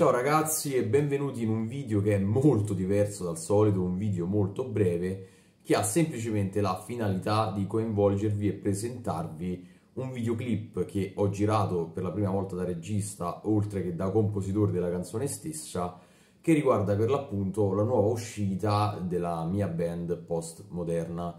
Ciao ragazzi e benvenuti in un video che è molto diverso dal solito, un video molto breve che ha semplicemente la finalità di coinvolgervi e presentarvi un videoclip che ho girato per la prima volta da regista oltre che da compositore della canzone stessa che riguarda per l'appunto la nuova uscita della mia band postmoderna.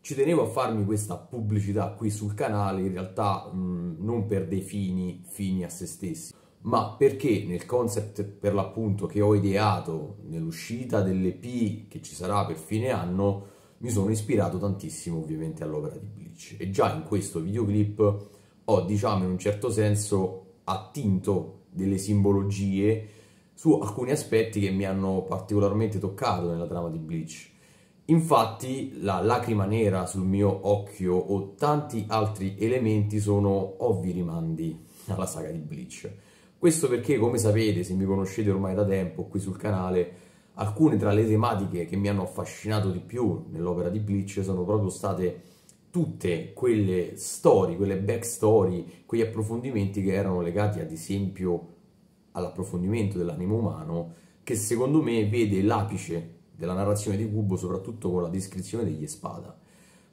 Ci tenevo a farmi questa pubblicità qui sul canale, in realtà mh, mm, non per dei fini, fini a se stessi, ma perché nel concept per l'appunto che ho ideato nell'uscita dell'EP che ci sarà per fine anno mi sono ispirato tantissimo ovviamente all'opera di Bleach e già in questo videoclip ho diciamo in un certo senso attinto delle simbologie su alcuni aspetti che mi hanno particolarmente toccato nella trama di Bleach Infatti la lacrima nera sul mio occhio o tanti altri elementi sono ovvi rimandi alla saga di Bleach. Questo perché, come sapete, se mi conoscete ormai da tempo qui sul canale, alcune tra le tematiche che mi hanno affascinato di più nell'opera di Bleach sono proprio state tutte quelle storie, quelle backstory, quegli approfondimenti che erano legati ad esempio all'approfondimento dell'animo umano, che secondo me vede l'apice della narrazione di Cubo soprattutto con la descrizione degli Espada.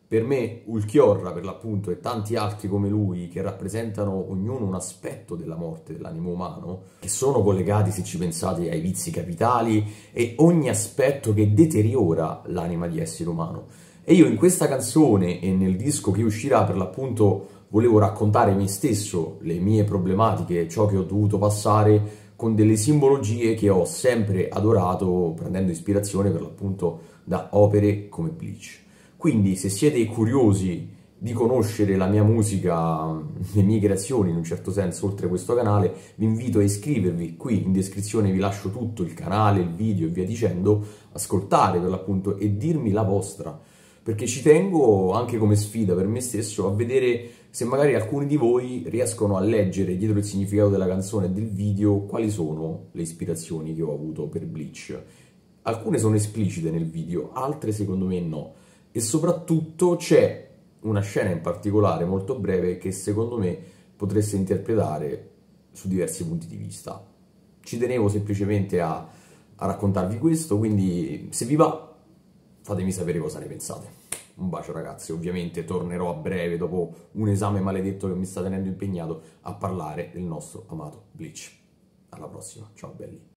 Per me Ulchiorra, per l'appunto, e tanti altri come lui, che rappresentano ognuno un aspetto della morte dell'animo umano, che sono collegati, se ci pensate, ai vizi capitali e ogni aspetto che deteriora l'anima di essere umano. E io in questa canzone e nel disco che uscirà, per l'appunto, volevo raccontare me stesso, le mie problematiche, ciò che ho dovuto passare con delle simbologie che ho sempre adorato prendendo ispirazione per l'appunto da opere come Bleach. Quindi se siete curiosi di conoscere la mia musica, le mie creazioni in un certo senso oltre questo canale, vi invito a iscrivervi, qui in descrizione vi lascio tutto, il canale, il video e via dicendo, ascoltare per l'appunto e dirmi la vostra, perché ci tengo anche come sfida per me stesso a vedere se magari alcuni di voi riescono a leggere dietro il significato della canzone e del video quali sono le ispirazioni che ho avuto per Bleach. Alcune sono esplicite nel video, altre secondo me no e soprattutto c'è una scena in particolare molto breve che secondo me potreste interpretare su diversi punti di vista. Ci tenevo semplicemente a, a raccontarvi questo, quindi se vi va fatemi sapere cosa ne pensate. Un bacio ragazzi, ovviamente tornerò a breve dopo un esame maledetto che mi sta tenendo impegnato a parlare del nostro amato Bleach. Alla prossima, ciao belli.